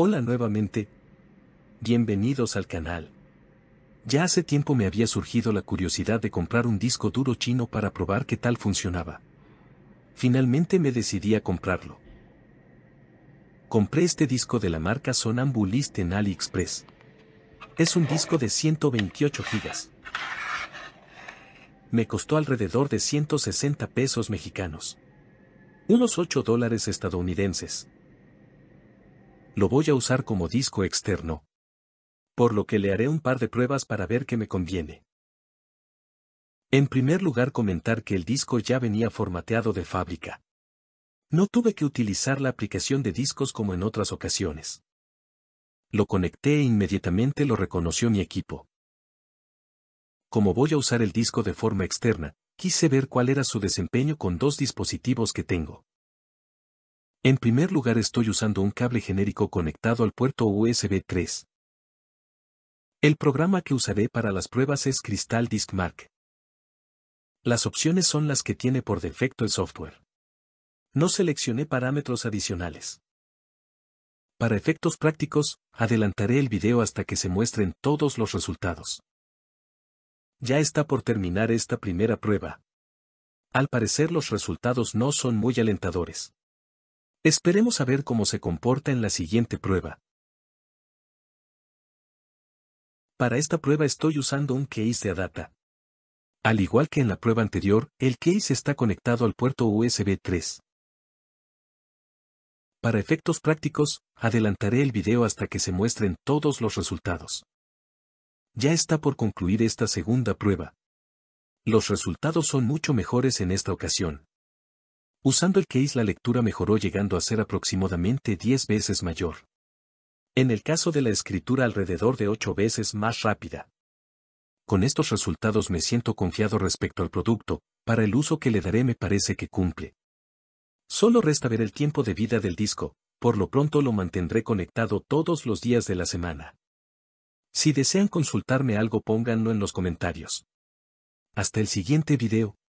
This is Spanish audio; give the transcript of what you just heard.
Hola nuevamente. Bienvenidos al canal. Ya hace tiempo me había surgido la curiosidad de comprar un disco duro chino para probar qué tal funcionaba. Finalmente me decidí a comprarlo. Compré este disco de la marca Sonambulist en AliExpress. Es un disco de 128 gigas. Me costó alrededor de 160 pesos mexicanos. Unos 8 dólares estadounidenses lo voy a usar como disco externo. Por lo que le haré un par de pruebas para ver qué me conviene. En primer lugar comentar que el disco ya venía formateado de fábrica. No tuve que utilizar la aplicación de discos como en otras ocasiones. Lo conecté e inmediatamente lo reconoció mi equipo. Como voy a usar el disco de forma externa, quise ver cuál era su desempeño con dos dispositivos que tengo. En primer lugar estoy usando un cable genérico conectado al puerto USB 3. El programa que usaré para las pruebas es Crystal Disk Mark. Las opciones son las que tiene por defecto el software. No seleccioné parámetros adicionales. Para efectos prácticos, adelantaré el video hasta que se muestren todos los resultados. Ya está por terminar esta primera prueba. Al parecer los resultados no son muy alentadores. Esperemos a ver cómo se comporta en la siguiente prueba. Para esta prueba estoy usando un case de ADATA. Al igual que en la prueba anterior, el case está conectado al puerto USB 3. Para efectos prácticos, adelantaré el video hasta que se muestren todos los resultados. Ya está por concluir esta segunda prueba. Los resultados son mucho mejores en esta ocasión. Usando el case la lectura mejoró llegando a ser aproximadamente 10 veces mayor. En el caso de la escritura alrededor de 8 veces más rápida. Con estos resultados me siento confiado respecto al producto, para el uso que le daré me parece que cumple. Solo resta ver el tiempo de vida del disco, por lo pronto lo mantendré conectado todos los días de la semana. Si desean consultarme algo pónganlo en los comentarios. Hasta el siguiente video.